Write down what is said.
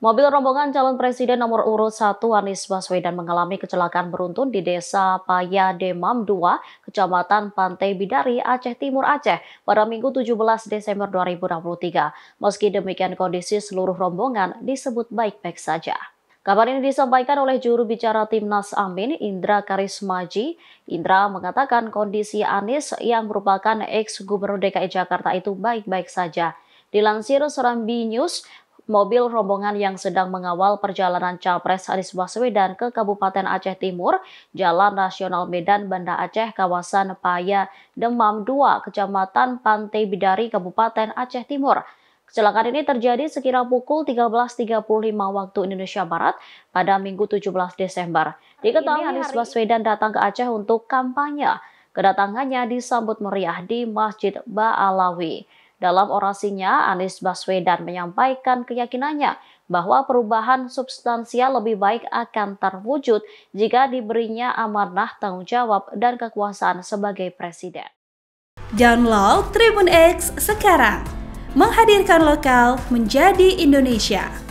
Mobil rombongan calon presiden nomor urut 1 Anies Baswedan mengalami kecelakaan beruntun di Desa Paya Demam 2, Kecamatan Pantai Bidari, Aceh Timur Aceh pada Minggu 17 Desember 2023. Meski demikian kondisi seluruh rombongan disebut baik-baik saja. Kabar ini disampaikan oleh juru bicara Timnas Amin, Indra Karismaji. Indra mengatakan kondisi Anies yang merupakan ex-gubernur DKI Jakarta itu baik-baik saja. Dilansir Serambi News, mobil rombongan yang sedang mengawal perjalanan Capres Anies Baswedan ke Kabupaten Aceh Timur, Jalan Nasional Medan Banda Aceh, kawasan Paya, Demam 2, Kecamatan Pantai Bidari, Kabupaten Aceh Timur. Kecelakaan ini terjadi sekira pukul 13.35 waktu Indonesia Barat pada Minggu 17 Desember. Diketahui Anies Baswedan datang ke Aceh untuk kampanye. Kedatangannya disambut meriah di Masjid Ba'alawi. Dalam orasinya, Anies Baswedan menyampaikan keyakinannya bahwa perubahan substansial lebih baik akan terwujud jika diberinya amanah tanggung jawab dan kekuasaan sebagai presiden. Download Tribun X sekarang, menghadirkan lokal menjadi Indonesia.